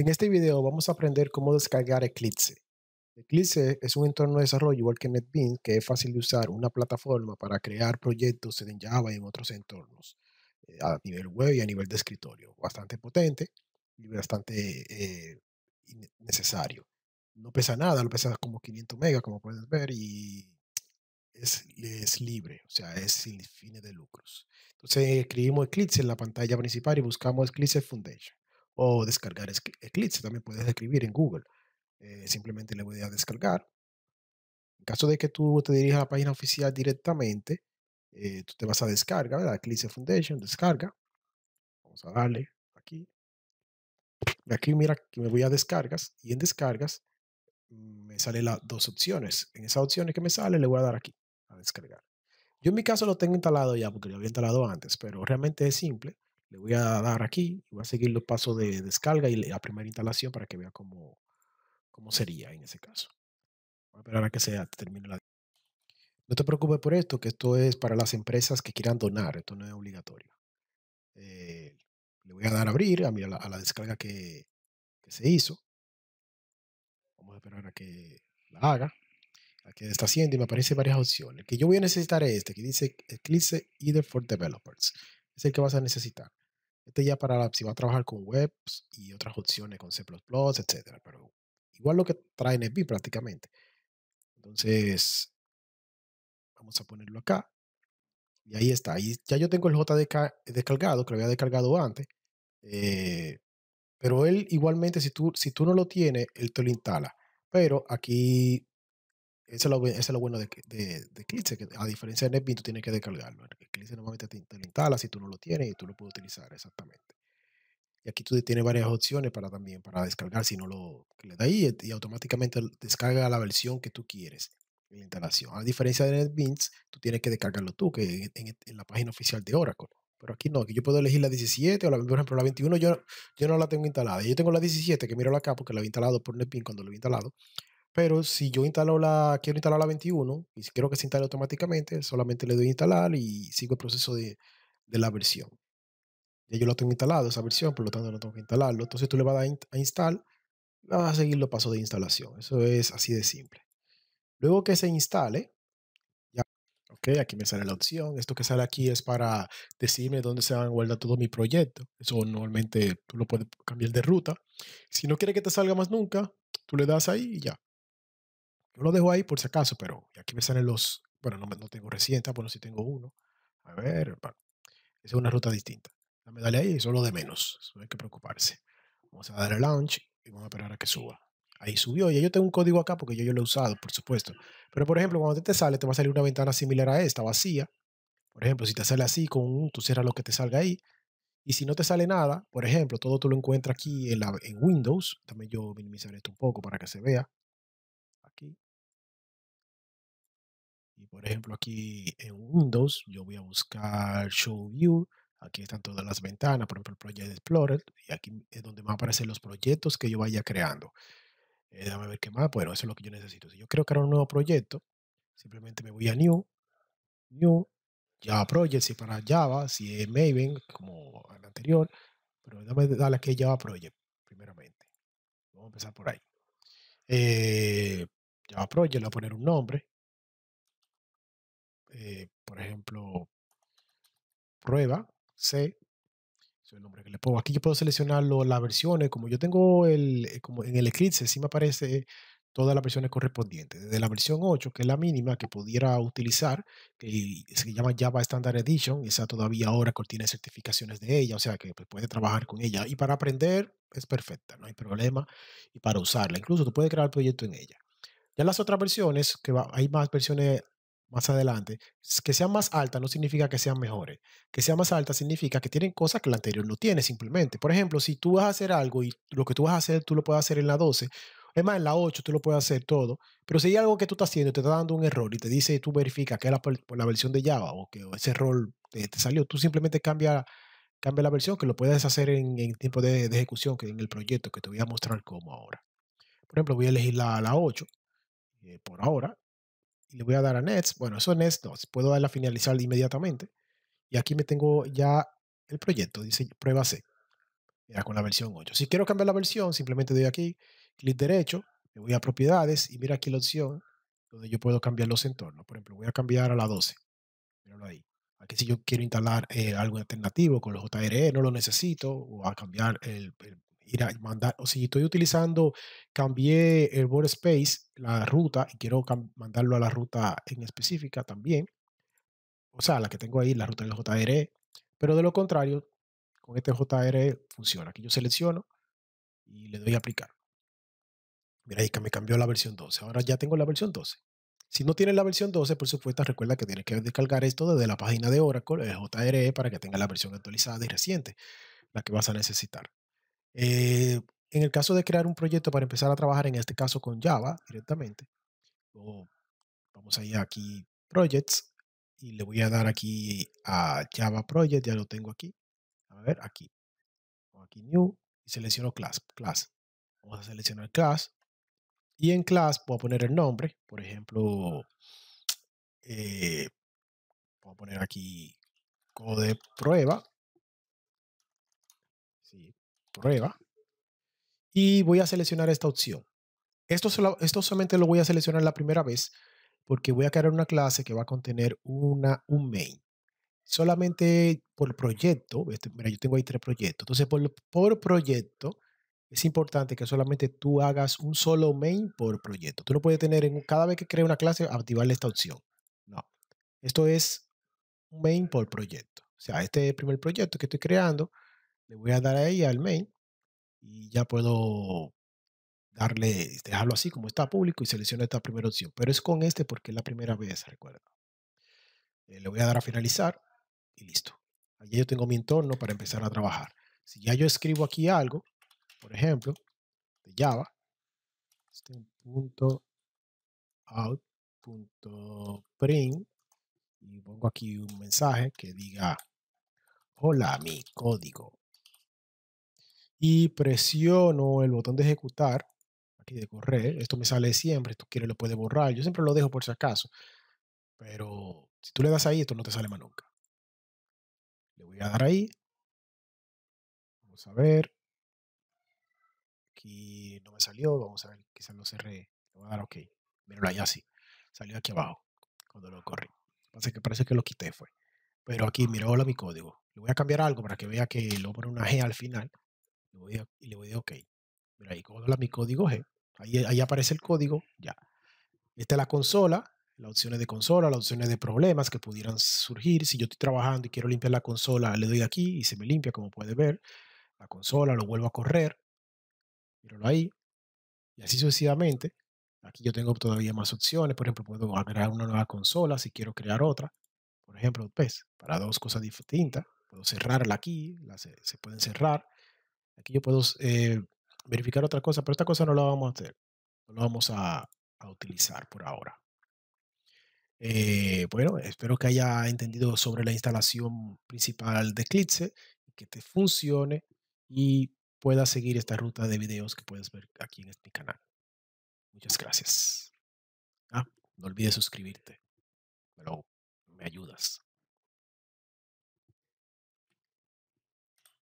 En este video vamos a aprender cómo descargar Eclipse. Eclipse es un entorno de desarrollo igual que NetBeans que es fácil de usar una plataforma para crear proyectos en Java y en otros entornos eh, a nivel web y a nivel de escritorio. Bastante potente y bastante eh, necesario. No pesa nada, lo pesa como 500 megas como puedes ver y es, es, libre, o sea, es sin fines de lucros. Entonces escribimos Eclipse en la pantalla principal y buscamos Eclipse Foundation o descargar Eclipse. También puedes escribir en Google. Eh, simplemente le voy a descargar. En caso de que tú te dirijas a la página oficial directamente, eh, tú te vas a descargar ¿verdad? Eclipse Foundation, descarga. Vamos a darle aquí. Aquí mira que me voy a descargas y en descargas mm, me sale las dos opciones. En esas opciones que me sale le voy a dar aquí a descargar. Yo en mi caso lo tengo instalado ya porque lo había instalado antes, pero realmente es simple le voy a dar aquí, voy a seguir los pasos de descarga y la primera instalación para que vea cómo, cómo sería en ese caso. Voy a esperar a que se termine la... No te preocupes por esto, que esto es para las empresas que quieran donar, esto no es obligatorio. Eh, le voy a dar a abrir a, la, a la descarga que, se hizo. Vamos a esperar a que la haga. Aquí está haciendo y me aparecen varias opciones. El que yo voy a necesitar es este, que dice Eclipse Either for Developers. Es el que vas a necesitar. Este ya para si va a trabajar con webs y otras opciones con C++, etcétera, pero igual lo que trae NetBeans prácticamente. Entonces, vamos a ponerlo acá. Y ahí está. Y ya yo tengo el JDK descargado, que lo había descargado antes. Eh, pero él igualmente, si tú, si tú no lo tienes, él te lo instala. Pero aquí, eso es lo, bueno de, de, que a diferencia de NetBeans, tú tienes que descargarlo. Y normalmente te, te, instala, si tú no lo tienes y tú lo puedes utilizar, exactamente. Y aquí tú tienes varias opciones para también, para descargar, si no lo que le da ahí y automáticamente descarga la versión que tú quieres en la instalación. A diferencia de NetBeans, tú tienes que descargarlo tú, que en, en, la página oficial de Oracle. Pero aquí no, que yo puedo elegir la 17 o la, por ejemplo, la 21, yo, yo no la tengo instalada. Yo tengo la 17, que miro acá porque la había instalado por NetBeans cuando lo había instalado. Pero si yo instalo la, quiero instalar la 21 y quiero que se instale automáticamente, solamente le doy instalar y sigo el proceso de, la versión. Ya yo lo tengo instalado, esa versión, por lo tanto no tengo que instalarlo. Entonces tú le vas a, instalar a install y vas a seguir los pasos de instalación. Eso es así de simple. Luego que se instale, ya, ok, aquí me sale la opción. Esto que sale aquí es para decirme dónde se van a guardar todo mi proyecto. Eso normalmente tú lo puedes cambiar de ruta. Si no quiere que te salga más nunca, tú le das ahí y ya lo dejo ahí por si acaso, pero aquí me salen los, bueno, no, tengo reciente, bueno, si tengo uno. A ver, bueno, esa es una ruta distinta. La dale ahí, y es de menos, no hay que preocuparse. Vamos a dar el launch y vamos a esperar a que suba. Ahí subió, Y yo tengo un código acá porque yo, yo lo he usado, por supuesto. Pero por ejemplo, cuando te sale, te va a salir una ventana similar a esta, vacía. Por ejemplo, si te sale así, con un, tú cierras lo que te salga ahí. Y si no te sale nada, por ejemplo, todo tú lo encuentras aquí en, en Windows. También yo minimizaré esto un poco para que se vea. Y por ejemplo, aquí en Windows, yo voy a buscar Show View. Aquí están todas las ventanas, por ejemplo, el Project Explorer. Y aquí es donde van a aparecer los proyectos que yo vaya creando. Eh, dame ver qué más. Bueno, eso es lo que yo necesito. Si yo quiero crear un nuevo proyecto, simplemente me voy a New, New, Java Project, si para Java, si es Maven, como el anterior. Pero dame darle aquí Java Project, primeramente. Vamos a empezar por ahí. Eh, Java Project, le voy a poner un nombre. Eh, por ejemplo, prueba C, es el nombre que le pongo. Aquí yo puedo seleccionar las versiones, como yo tengo el, eh, como en el Eclipse, sí me aparece todas las versiones correspondientes, desde la versión 8, que es la mínima que pudiera utilizar, que se llama Java Standard Edition, esa todavía ahora contiene certificaciones de ella, o sea que pues, puede trabajar con ella. Y para aprender es perfecta, no hay problema, y para usarla, incluso tú puedes crear proyecto en ella. Ya las otras versiones, que hay más versiones más adelante, que sean más altas no significa que sean mejores. Que sean más altas significa que tienen cosas que la anterior no tiene simplemente. Por ejemplo, si tú vas a hacer algo y lo que tú vas a hacer tú lo puedes hacer en la 12, es más, en la 8 tú lo puedes hacer todo, pero si hay algo que tú estás haciendo te está dando un error y te dice, tú verifica que es la, versión de Java o que ese error te, salió, tú simplemente cambia, cambia, la versión, que lo puedes hacer en, tiempo de, ejecución, que en el proyecto que te voy a mostrar cómo ahora. Por ejemplo, voy a elegir la, la 8 eh, por ahora y le voy a dar a Nets, bueno, eso es Nets 2, puedo darle a finalizar inmediatamente. Y aquí me tengo ya el proyecto, dice prueba C, Mira, con la versión 8. Si quiero cambiar la versión, simplemente doy aquí, clic derecho, me voy a propiedades y mira aquí la opción donde yo puedo cambiar los entornos. Por ejemplo, voy a cambiar a la 12. Míralo ahí. Aquí si yo quiero instalar eh, algo alternativo con los JRE, no lo necesito, o a cambiar el, ir mandar, o si estoy utilizando, cambié el workspace, la ruta, y quiero mandarlo a la ruta en específica también, o sea, la que tengo ahí, la ruta del JRE, pero de lo contrario, con este JRE funciona. Aquí yo selecciono y le doy a aplicar. Mira, ahí que me cambió la versión 12. Ahora ya tengo la versión 12. Si no tienes la versión 12, por supuesto, recuerda que tienes que descargar esto desde la página de Oracle, el JRE, para que tenga la versión actualizada y reciente, la que vas a necesitar. Eh, en el caso de crear un proyecto para empezar a trabajar, en este caso con Java directamente, vamos a ir aquí Projects y le voy a dar aquí a Java Project, ya lo tengo aquí. A ver, aquí. Aquí New y selecciono class, class. Vamos a seleccionar Class y en Class voy a poner el nombre, por ejemplo, eh, voy a poner aquí code prueba prueba y voy a seleccionar esta opción. Esto, solo, esto solamente lo voy a seleccionar la primera vez porque voy a crear una clase que va a contener una, un main. Solamente por proyecto, este, yo tengo ahí tres proyectos. Entonces, por, por proyecto, es importante que solamente tú hagas un solo main por proyecto. Tú no puedes tener, en, cada vez que crees una clase, activarle esta opción. No. Esto es un main por proyecto. O sea, este primer proyecto que estoy creando le voy a dar a ella main y ya puedo darle, este, dejarlo así como está público y selecciono esta primera opción. Pero es con este porque es la primera vez, recuerda. Eh, le voy a dar a finalizar y listo. Allí yo tengo mi entorno para empezar a trabajar. Si ya yo escribo aquí algo, por ejemplo, de Java, este punto out punto print y pongo aquí un mensaje que diga hola mi código y presiono el botón de ejecutar, aquí de correr, esto me sale siempre, tú quieres lo puedes borrar, yo siempre lo dejo por si acaso, pero si tú le das ahí, esto no te sale más nunca. Le voy a dar ahí, vamos a ver, aquí no me salió, vamos a ver, quizás lo cerré, le voy a dar ok, míralo allá así salió aquí abajo cuando lo corrí, parece que, parece que lo quité fue, pero aquí mira, hola mi código, le voy a cambiar algo para que vea que lo pone una G al final, y le voy a OK. ahí la mi código G. Ahí, aparece el código, ya. Esta es la consola, las opciones de consola, las opciones de problemas que pudieran surgir. Si yo estoy trabajando y quiero limpiar la consola, le doy aquí y se me limpia, como puede ver. La consola, lo vuelvo a correr. Míralo ahí. Y así sucesivamente. Aquí yo tengo todavía más opciones. Por ejemplo, puedo agregar una nueva consola si quiero crear otra. Por ejemplo, pues, para dos cosas distintas. Puedo cerrarla aquí, se, se pueden cerrar. Aquí yo puedo eh, verificar otra cosa, pero esta cosa no la vamos a hacer. No la vamos a, utilizar por ahora. Eh, bueno, espero que haya entendido sobre la instalación principal de Eclipse, que te funcione y puedas seguir esta ruta de videos que puedes ver aquí en este canal. Muchas gracias. Ah, no olvides suscribirte. Pero me ayudas.